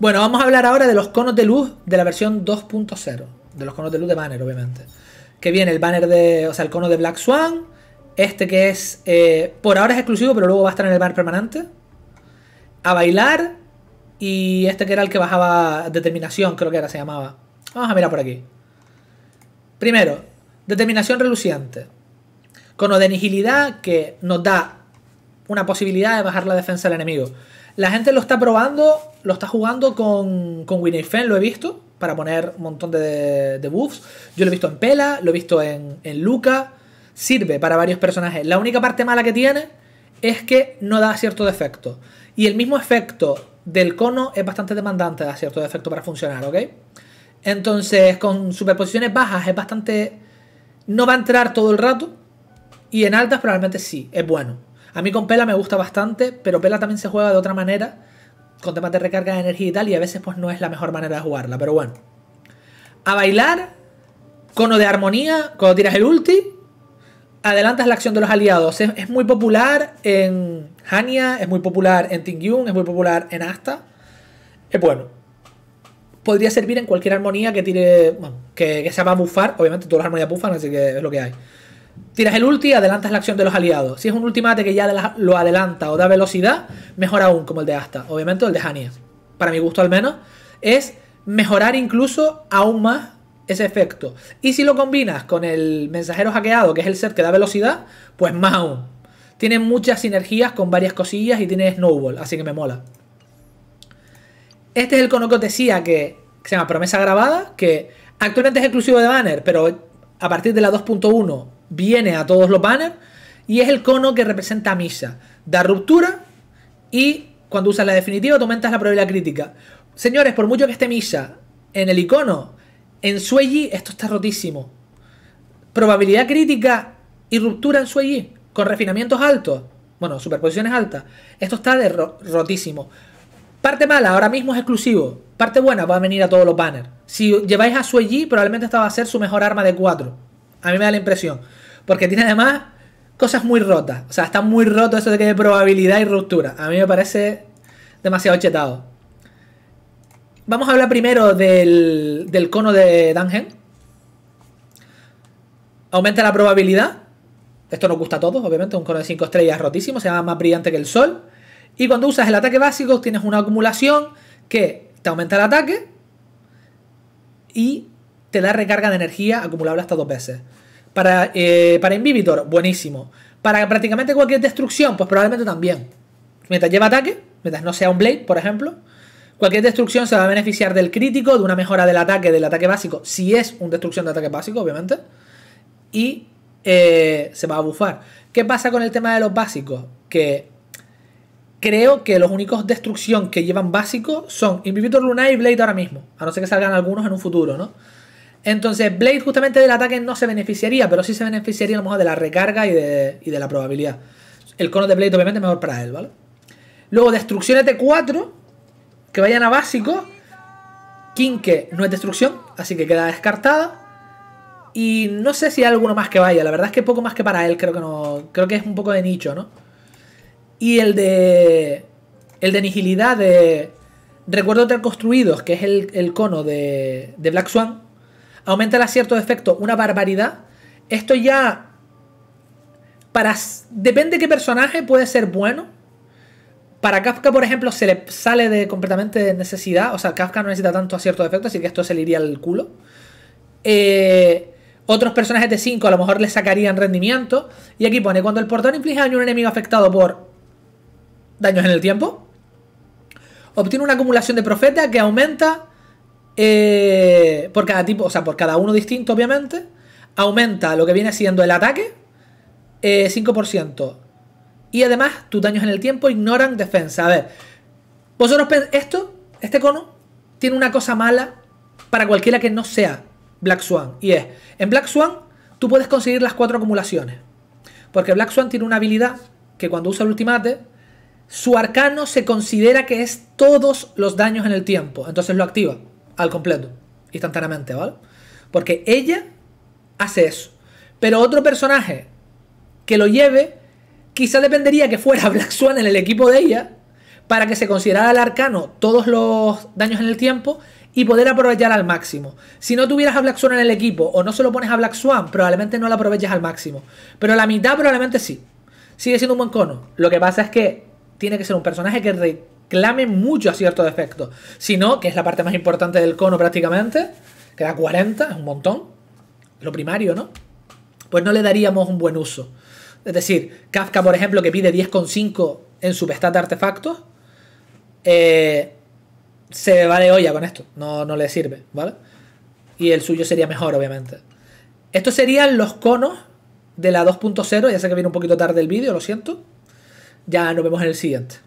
Bueno, vamos a hablar ahora de los conos de luz de la versión 2.0. De los conos de luz de banner, obviamente. Que viene el banner de. O sea, el cono de Black Swan. Este que es. Eh, por ahora es exclusivo, pero luego va a estar en el banner permanente. A bailar. Y este que era el que bajaba determinación, creo que era, se llamaba. Vamos a mirar por aquí. Primero, determinación reluciente. Cono de nigilidad que nos da una posibilidad de bajar la defensa del enemigo. La gente lo está probando, lo está jugando con, con Winnie lo he visto, para poner un montón de, de, buffs. Yo lo he visto en Pela, lo he visto en, en Luca. Sirve para varios personajes. La única parte mala que tiene es que no da cierto defecto. Y el mismo efecto del cono es bastante demandante, da cierto defecto para funcionar, ¿ok? Entonces, con superposiciones bajas es bastante. No va a entrar todo el rato. Y en altas probablemente sí, es bueno. A mí con Pela me gusta bastante, pero Pela también se juega de otra manera, con temas de recarga de energía y tal, y a veces pues no es la mejor manera de jugarla, pero bueno. A bailar, cono de armonía, cuando tiras el ulti, adelantas la acción de los aliados. Es, muy popular en Hania, es muy popular en Tingyun, es muy popular en Asta. Es bueno. Podría servir en cualquier armonía que tire. Bueno, que, que se bufar. Obviamente todas las armonías bufan, así que es lo que hay. Tiras el ulti, adelantas la acción de los aliados. Si es un ultimate que ya lo adelanta o da velocidad, mejor aún, como el de Asta. Obviamente el de Hania, para mi gusto al menos, es mejorar incluso aún más ese efecto. Y si lo combinas con el mensajero hackeado, que es el set que da velocidad, pues más aún. Tiene muchas sinergias con varias cosillas y tiene snowball, así que me mola. Este es el cono que que se llama Promesa Grabada, que actualmente es exclusivo de Banner, pero a partir de la 2.1 viene a todos los banners y es el cono que representa a Misa. Da ruptura y cuando usas la definitiva aumentas la probabilidad crítica. Señores, por mucho que esté Misa en el icono, en Sueji, esto está rotísimo. Probabilidad crítica y ruptura en Sueji con refinamientos altos. Bueno, superposiciones altas. Esto está de rotísimo. Parte mala, ahora mismo es exclusivo. Parte buena, va a venir a todos los banners. Si lleváis a Sueji, probablemente esta va a ser su mejor arma de 4. A mí me da la impresión. Porque tiene además cosas muy rotas. O sea, está muy roto eso de que hay probabilidad y ruptura. A mí me parece demasiado chetado. Vamos a hablar primero del, cono de Dungeon. Aumenta la probabilidad. Esto nos gusta a todos, obviamente. Un cono de 5 estrellas rotísimo. Se llama más brillante que el sol. Y cuando usas el ataque básico, tienes una acumulación que te aumenta el ataque. Y te da recarga de energía acumulable hasta dos veces. Para, eh, para buenísimo. Para prácticamente cualquier destrucción, pues probablemente también. Mientras lleva ataque, mientras no sea un Blade, por ejemplo, cualquier destrucción se va a beneficiar del crítico, de una mejora del ataque, del ataque básico, si es un destrucción de ataque básico, obviamente. Y eh, se va a bufar. ¿Qué pasa con el tema de los básicos? Que creo que los únicos destrucción que llevan básico son Invivitor Luna y Blade ahora mismo. A no ser que salgan algunos en un futuro, ¿no? Entonces, Blade justamente del ataque no se beneficiaría, pero sí se beneficiaría a lo mejor de la recarga y de, la probabilidad. El cono de Blade obviamente es mejor para él, ¿vale? Luego, destrucciones de 4, que vayan a básico. Kinke no es destrucción, así que queda descartada. Y no sé si hay alguno más que vaya. La verdad es que poco más que para él, creo que no. Creo que es un poco de nicho, ¿no? Y el de. El de nigilidad de. Recuerdo ter construidos, que es el, el cono de, de Black Swan aumenta el acierto de efecto una barbaridad. Esto ya. Para, depende de qué personaje puede ser bueno. Para Kafka, por ejemplo, se le sale de completamente de necesidad. O sea, Kafka no necesita tanto acierto de efecto, así que esto se le iría al culo. Eh, otros personajes de 5 a lo mejor le sacarían rendimiento. Y aquí pone, cuando el portón inflige daño a un enemigo afectado por daños en el tiempo, obtiene una acumulación de profeta que aumenta eh, por cada tipo, o sea, por cada uno distinto, obviamente, aumenta lo que viene siendo el ataque 5%. Eh, y además, tus daños en el tiempo ignoran defensa. A ver, vosotros esto, este cono, tiene una cosa mala para cualquiera que no sea Black Swan. Y es, en Black Swan tú puedes conseguir las cuatro acumulaciones. Porque Black Swan tiene una habilidad que cuando usa el ultimate, su arcano se considera que es todos los daños en el tiempo. Entonces lo activa al completo, instantáneamente, ¿vale? Porque ella hace eso. Pero otro personaje que lo lleve, quizá dependería que fuera Black Swan en el equipo de ella, para que se considerara el arcano todos los daños en el tiempo y poder aprovechar al máximo. Si no tuvieras a Black Swan en el equipo o no se lo pones a Black Swan, probablemente no lo aproveches al máximo. Pero la mitad probablemente sí. Sigue siendo un buen cono. Lo que pasa es que tiene que ser un personaje que clame mucho a ciertos efectos. Si no, que es la parte más importante del cono prácticamente, que da 40, es un montón, lo primario, ¿no? Pues no le daríamos un buen uso. Es decir, Kafka, por ejemplo, que pide 10,5 en su pestad de artefactos, eh, se va de olla con esto, no, no le sirve, ¿vale? Y el suyo sería mejor, obviamente. Estos serían los conos de la 2.0, ya sé que viene un poquito tarde el vídeo, lo siento. Ya nos vemos en el siguiente.